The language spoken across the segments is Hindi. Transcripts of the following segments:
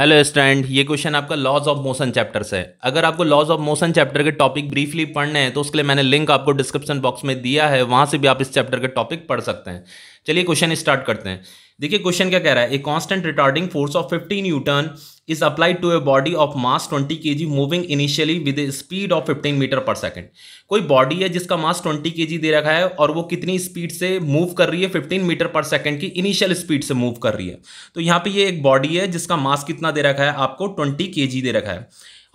हेलो स्टैंड ये क्वेश्चन आपका लॉज ऑफ मोशन चैप्टर से है अगर आपको लॉज ऑफ मोशन चैप्टर के टॉपिक ब्रीफली पढ़ने हैं तो उसके लिए मैंने लिंक आपको डिस्क्रिप्शन बॉक्स में दिया है वहां से भी आप इस चैप्टर के टॉपिक पढ़ सकते हैं चलिए क्वेश्चन स्टार्ट करते हैं देखिए क्वेश्चन क्या कह रहा है a constant retarding force of fifteen newton is applied to a body of mass 20 K G moving initially with speed of 15 meter per second कोई बॉडी है जिसका मास 20 केजी दे रखा है और वो कितनी स्पीड से मूव कर रही है 15 मीटर पर सेकंड की इनिशियल स्पीड से मूव कर रही है तो यहाँ पर ये एक बॉडी है जिसका मास कितना दे रखा है आपको ट्वेंटी के दे रखा है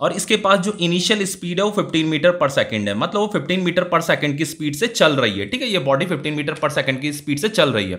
और इसके पास जो इनिशियल स्पीड है वो 15 मीटर पर सेकंड है मतलब वो 15 मीटर पर सेकंड की स्पीड से चल रही है ठीक है ये बॉडी 15 मीटर पर सेकंड की स्पीड से चल रही है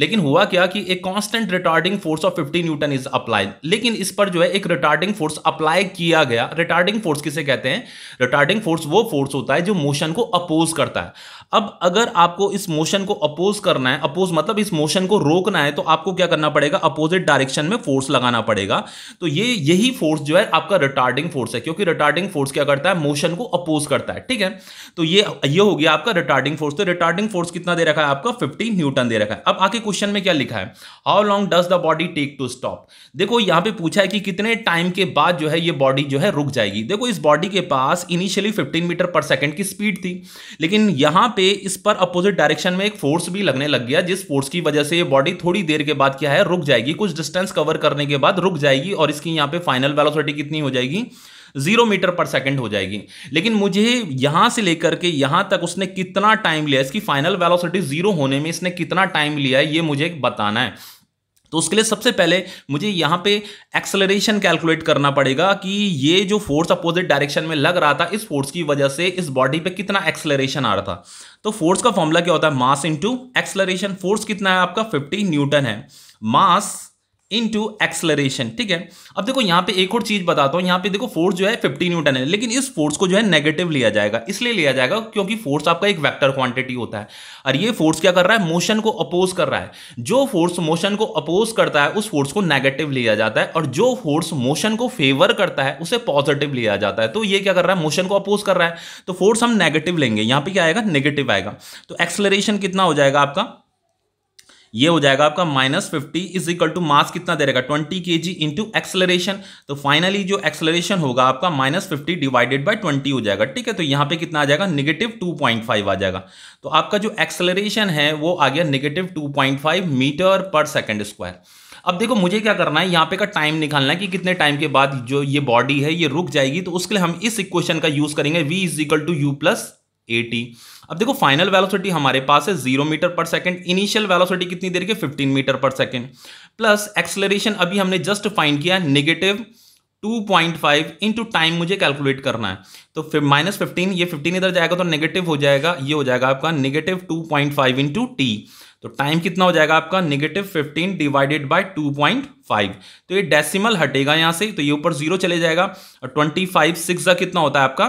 लेकिन हुआ क्या कि एक constant retarding force of 50 newton is applied लेकिन इस पर जो है एक रिटार्डिंग फोर्स अप्लाई किया गया रिटार्डिंग फोर्स किसे कहते हैं रिटार्डिंग फोर्स वो फोर्स होता है जो मोशन को अपोज करता है अब अगर आपको इस मोशन को अपोज करना है अपोज मतलब इस मोशन को रोकना है तो आपको क्या करना पड़ेगा अपोजिट डायरेक्शन में फोर्स लगाना पड़ेगा तो ये यही फोर्स जो है आपका रिटार्डिंग फोर्स है क्योंकि रिटार्डिंग फोर्स क्या करता है मोशन को अपोज करता है ठीक है तो ये ये हो गया आपका रिटार्डिंग फोर्स तो रिटार्डिंग फोर्स कितना दे रखा है आपका फिफ्टी न्यूटन दे रखा है अब आके क्वेश्चन में क्या लिखा है how long does the body take to stop देखो यहाँ पे पूछा है कि कितने टाइम के बाद जो है ये बॉडी जो है रुक जाएगी देखो इस बॉडी के पास इनिशियली 15 मीटर पर सेकंड की स्पीड थी लेकिन यहाँ पे इस पर अपोजिट डायरेक्शन में एक फोर्स भी लगने लग गया जिस फोर्स की वजह से ये बॉडी थोड़ी देर के बाद क्या है रुक जाएगी कुछ डिस्टेंस कवर करने के बाद रुक जाएगी और इसकी यहाँ पे फाइनल वेलोसिटी कितनी हो जाएगी जीरो मीटर पर सेकेंड हो जाएगी लेकिन मुझे यहां से लेकर के यहां तक उसने कितना टाइम लिया इसकी फाइनल वेलोसिटी जीरो होने में इसने कितना टाइम लिया है ये मुझे बताना है तो उसके लिए सबसे पहले मुझे यहाँ पे एक्सेलरेशन कैलकुलेट करना पड़ेगा कि ये जो फोर्स अपोजिट डायरेक्शन में लग रहा था इस फोर्स की वजह से इस बॉडी पे कितना एक्सेलरेशन आ रहा था तो फोर्स का फॉर्मूला क्या होता है मास इंटू एक्सेलरेशन फोर्स कितना है आपका 50 न्यूटन है मास इन टू एक्सलरेशन ठीक है अब देखो यहाँ पे एक और चीज बताता हूँ यहाँ पे देखो फोर्स जो है 50 न्यूटन है लेकिन इस फोर्स को जो है नेगेटिव लिया जाएगा इसलिए लिया जाएगा क्योंकि फोर्स आपका एक वेक्टर क्वांटिटी होता है और ये फोर्स क्या कर रहा है मोशन को अपोज कर रहा है जो फोर्स मोशन को अपोज करता है उस फोर्स को नेगेटिव लिया जाता है और जो फोर्स मोशन को फेवर करता है उसे पॉजिटिव लिया जाता है तो ये क्या कर रहा है मोशन को अपोज कर रहा है तो फोर्स हम नेगेटिव लेंगे यहाँ पे क्या आएगा नेगेटिव आएगा तो एक्सलरेशन कितना हो जाएगा आपका ये हो जाएगा आपका minus fifty is equal to mass कितना दे रहेगा twenty K G into acceleration तो फाइनली जो एक्सलरेशन होगा आपका minus fifty divided by twenty हो जाएगा ठीक है तो यहाँ पे कितना आ जाएगा निगेटिव टू पॉइंट फाइव आ जाएगा तो आपका जो एक्सलरेशन है वो आ गया negative two point five meter per second square अब देखो मुझे क्या करना है यहाँ पे का टाइम निकालना है कि कितने टाइम के बाद जो ये बॉडी है ये रुक जाएगी तो उसके लिए हम इस इक्वेशन का यूज करेंगे V is equal to U plus A T अब देखो फाइनल वेलोसिटी हमारे पास है zero meter per second initial velocity कितनी देर के fifteen meter per second plus acceleration अभी हमने जस्ट फाइंड किया नेगेटिव 2.5 पॉइंट टाइम मुझे कैलकुलेट करना है तो फिर माइनस फिफ्टीन ये 15 इधर जाएगा तो नेगेटिव हो जाएगा ये हो जाएगा आपका नेगेटिव 2.5 पॉइंट इंटू टी तो टाइम कितना हो जाएगा आपका नेगेटिव 15 डिवाइडेड बाय 2.5 तो ये डेसिमल हटेगा यहाँ से तो ये ऊपर जीरो चले जाएगा और 25 फाइव सिक्स कितना होता है आपका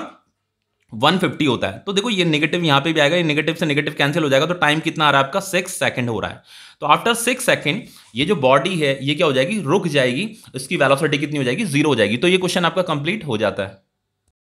150 होता है तो देखो ये नेगेटिव यहाँ पे भी आएगा ये नेगेटिव से नेगेटिव कैंसिल हो जाएगा तो टाइम कितना आ रहा है आपका सिक्स सेकंड हो रहा है तो आफ्टर सिक्स सेकंड ये जो बॉडी है ये क्या हो जाएगी रुक जाएगी इसकी वेलोसिटी कितनी हो जाएगी जीरो हो जाएगी तो ये क्वेश्चन आपका कंप्लीट हो जाता है